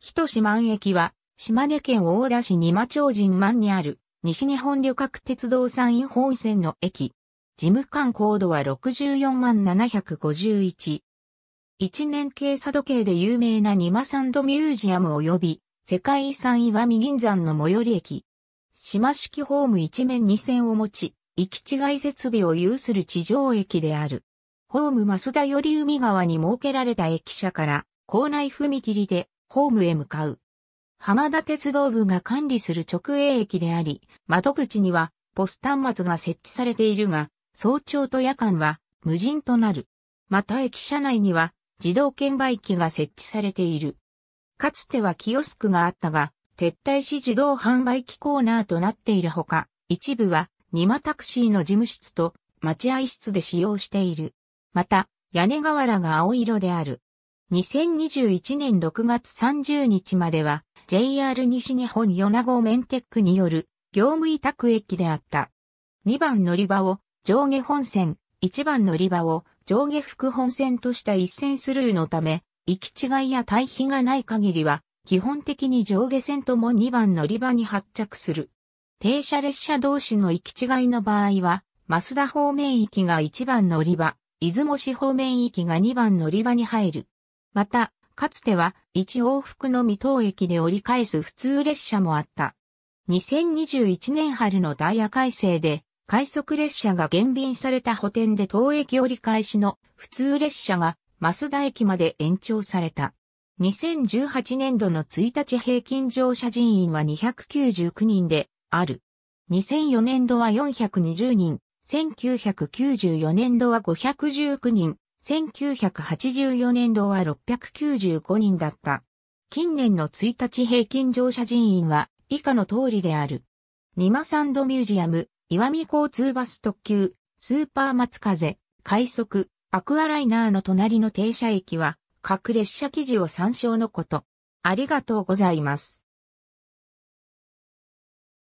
ひとし満駅は、島根県大田市二間町人満にある、西日本旅客鉄道山陰本線の駅。事務官高度は64万751。一年計査時計で有名な二間サンドミュージアム及び、世界遺産岩見銀山の最寄り駅。島式ホーム一面二線を持ち、行き違い設備を有する地上駅である。ホーム増田より海側に設けられた駅舎から、校内踏切でホームへ向かう。浜田鉄道部が管理する直営駅であり、窓口にはポス端末が設置されているが、早朝と夜間は無人となる。また駅舎内には自動券売機が設置されている。かつてはキオスクがあったが、撤退し自動販売機コーナーとなっているほか、一部はニマタクシーの事務室と待合室で使用している。また、屋根瓦が青色である。2021年6月30日までは JR 西日本米子メンテックによる業務委託駅であった。2番乗り場を上下本線、1番乗り場を上下副本線とした一線スルーのため、行き違いや対比がない限りは、基本的に上下線とも2番乗り場に発着する。停車列車同士の行き違いの場合は、増田方面行きが1番乗り場、出雲市方面行きが2番乗り場に入る。また、かつては1往復の未踏駅で折り返す普通列車もあった。2021年春のダイヤ改正で、快速列車が減便された補填で当駅折り返しの普通列車がス田駅まで延長された。2018年度の1日平均乗車人員は299人である。2004年度は420人、1994年度は519人、1984年度は695人だった。近年の1日平均乗車人員は以下の通りである。ニマサンドミュージアム、岩見交通バス特急、スーパー松風、快速、アクアライナーの隣の停車駅は、各列車記事を参照のこと。ありがとうございます。